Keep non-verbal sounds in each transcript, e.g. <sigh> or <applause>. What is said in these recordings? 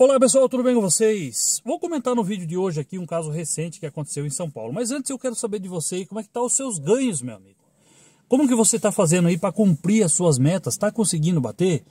Olá pessoal, tudo bem com vocês? Vou comentar no vídeo de hoje aqui um caso recente que aconteceu em São Paulo, mas antes eu quero saber de você como é que tá os seus ganhos, meu amigo. Como que você está fazendo aí para cumprir as suas metas? Está conseguindo bater?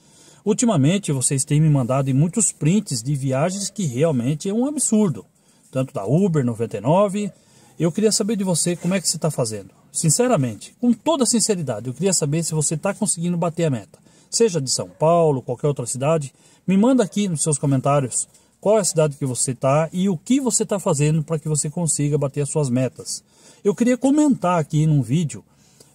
Ultimamente vocês têm me mandado muitos prints de viagens que realmente é um absurdo, tanto da Uber 99. Eu queria saber de você como é que você está fazendo. Sinceramente, com toda sinceridade, eu queria saber se você está conseguindo bater a meta seja de São Paulo, qualquer outra cidade, me manda aqui nos seus comentários qual é a cidade que você está e o que você está fazendo para que você consiga bater as suas metas. Eu queria comentar aqui num vídeo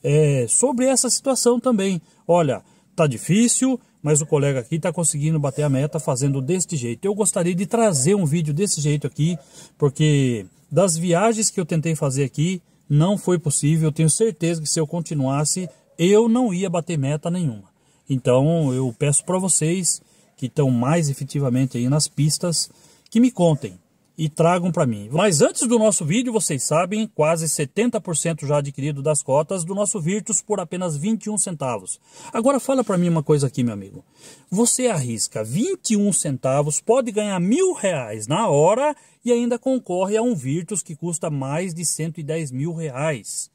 é, sobre essa situação também. Olha, tá difícil, mas o colega aqui está conseguindo bater a meta fazendo deste jeito. Eu gostaria de trazer um vídeo desse jeito aqui, porque das viagens que eu tentei fazer aqui, não foi possível. Eu tenho certeza que se eu continuasse, eu não ia bater meta nenhuma. Então eu peço para vocês que estão mais efetivamente aí nas pistas que me contem e tragam para mim. Mas antes do nosso vídeo, vocês sabem, quase 70% já adquirido das cotas do nosso Virtus por apenas 21 centavos. Agora fala para mim uma coisa aqui, meu amigo. Você arrisca 21 centavos, pode ganhar mil reais na hora e ainda concorre a um Virtus que custa mais de 110 mil reais.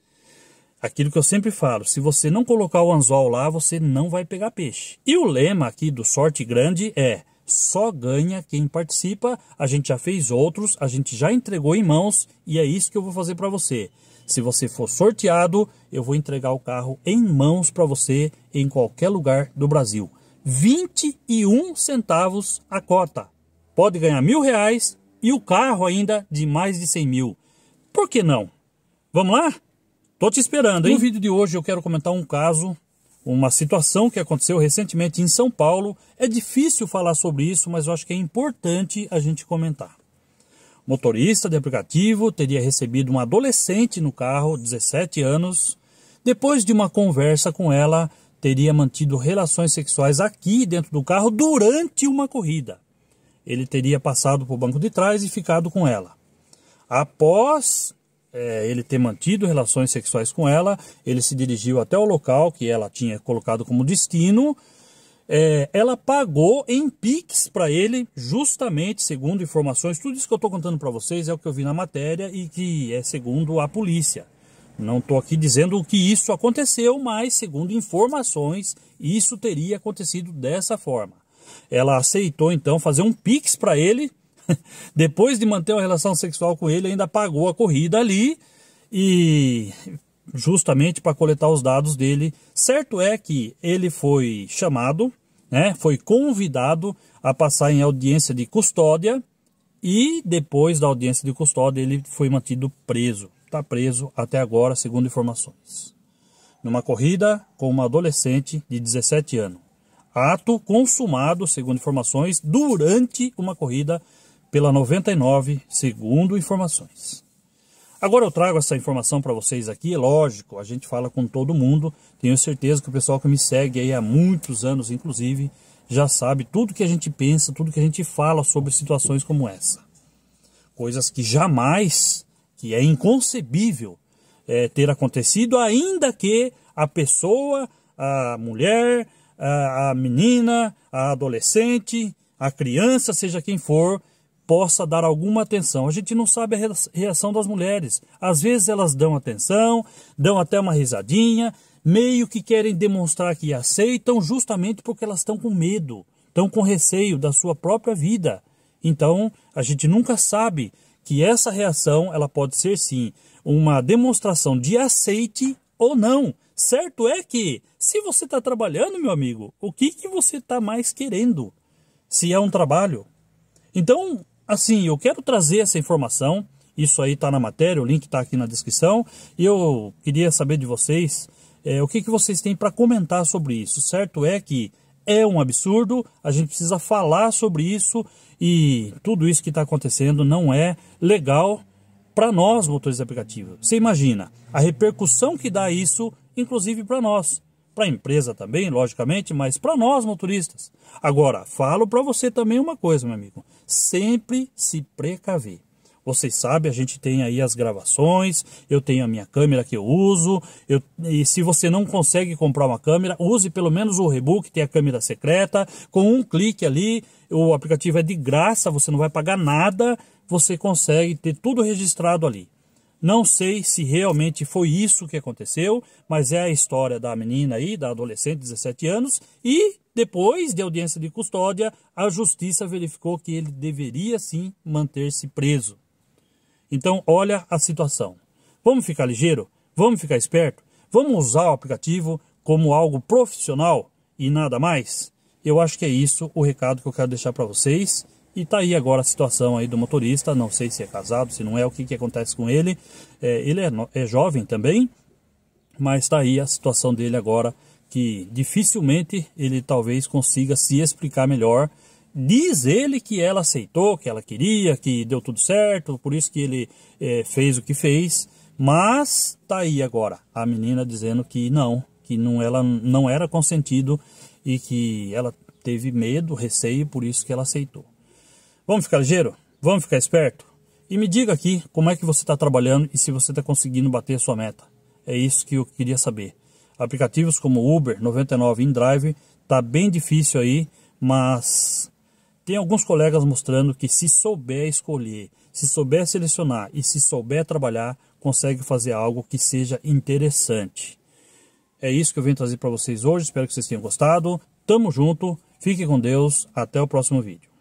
Aquilo que eu sempre falo, se você não colocar o anzol lá, você não vai pegar peixe. E o lema aqui do Sorte Grande é: só ganha quem participa. A gente já fez outros, a gente já entregou em mãos e é isso que eu vou fazer para você. Se você for sorteado, eu vou entregar o carro em mãos para você em qualquer lugar do Brasil. 21 centavos a cota. Pode ganhar mil reais e o carro ainda de mais de 100 mil. Por que não? Vamos lá? Tô te esperando, hein? No vídeo de hoje eu quero comentar um caso, uma situação que aconteceu recentemente em São Paulo. É difícil falar sobre isso, mas eu acho que é importante a gente comentar. motorista de aplicativo teria recebido um adolescente no carro, 17 anos. Depois de uma conversa com ela, teria mantido relações sexuais aqui dentro do carro durante uma corrida. Ele teria passado para o banco de trás e ficado com ela. Após é, ele ter mantido relações sexuais com ela, ele se dirigiu até o local que ela tinha colocado como destino. É, ela pagou em Pix para ele, justamente segundo informações. Tudo isso que eu estou contando para vocês é o que eu vi na matéria e que é segundo a polícia. Não estou aqui dizendo que isso aconteceu, mas segundo informações, isso teria acontecido dessa forma. Ela aceitou então fazer um Pix para ele <laughs> Depois de manter uma relação sexual com ele, ainda pagou a corrida ali e justamente para coletar os dados dele. Certo é que ele foi chamado, né, foi convidado a passar em audiência de custódia e depois da audiência de custódia ele foi mantido preso. Está preso até agora, segundo informações. Numa corrida com uma adolescente de 17 anos. Ato consumado, segundo informações, durante uma corrida pela 99, segundo informações. Agora eu trago essa informação para vocês aqui, é lógico, a gente fala com todo mundo, tenho certeza que o pessoal que me segue aí há muitos anos, inclusive, já sabe tudo que a gente pensa, tudo que a gente fala sobre situações como essa. Coisas que jamais, que é inconcebível é, ter acontecido, ainda que a pessoa, a mulher, a, a menina, a adolescente, a criança, seja quem for, possa dar alguma atenção. A gente não sabe a reação das mulheres. Às vezes elas dão atenção, dão até uma risadinha, meio que querem demonstrar que aceitam justamente porque elas estão com medo, estão com receio da sua própria vida. Então, a gente nunca sabe que essa reação ela pode ser sim uma demonstração de aceite ou não. Certo é que, se você está trabalhando, meu amigo, o que, que você está mais querendo? Se é um trabalho. Então, Assim, eu quero trazer essa informação, isso aí está na matéria, o link está aqui na descrição, e eu queria saber de vocês é, o que, que vocês têm para comentar sobre isso. Certo é que é um absurdo, a gente precisa falar sobre isso e tudo isso que está acontecendo não é legal para nós, motores de aplicativo. Você imagina a repercussão que dá isso, inclusive para nós para a empresa também, logicamente, mas para nós motoristas. Agora, falo para você também uma coisa, meu amigo: sempre se precaver. Vocês sabem, a gente tem aí as gravações, eu tenho a minha câmera que eu uso. Eu, e se você não consegue comprar uma câmera, use pelo menos o Rebook, que tem a câmera secreta. Com um clique ali, o aplicativo é de graça, você não vai pagar nada, você consegue ter tudo registrado ali. Não sei se realmente foi isso que aconteceu, mas é a história da menina aí, da adolescente, 17 anos, e depois de audiência de custódia, a justiça verificou que ele deveria sim manter-se preso. Então, olha a situação. Vamos ficar ligeiro? Vamos ficar esperto? Vamos usar o aplicativo como algo profissional e nada mais? Eu acho que é isso o recado que eu quero deixar para vocês. E tá aí agora a situação aí do motorista, não sei se é casado, se não é, o que, que acontece com ele. É, ele é, é jovem também, mas está aí a situação dele agora, que dificilmente ele talvez consiga se explicar melhor. Diz ele que ela aceitou, que ela queria, que deu tudo certo, por isso que ele é, fez o que fez. Mas tá aí agora a menina dizendo que não, que não ela não era consentido e que ela teve medo, receio, por isso que ela aceitou. Vamos ficar ligeiro? Vamos ficar esperto? E me diga aqui como é que você está trabalhando e se você está conseguindo bater a sua meta. É isso que eu queria saber. Aplicativos como Uber, 99 InDrive, tá bem difícil aí, mas tem alguns colegas mostrando que se souber escolher, se souber selecionar e se souber trabalhar, consegue fazer algo que seja interessante. É isso que eu venho trazer para vocês hoje, espero que vocês tenham gostado. Tamo junto, fique com Deus, até o próximo vídeo.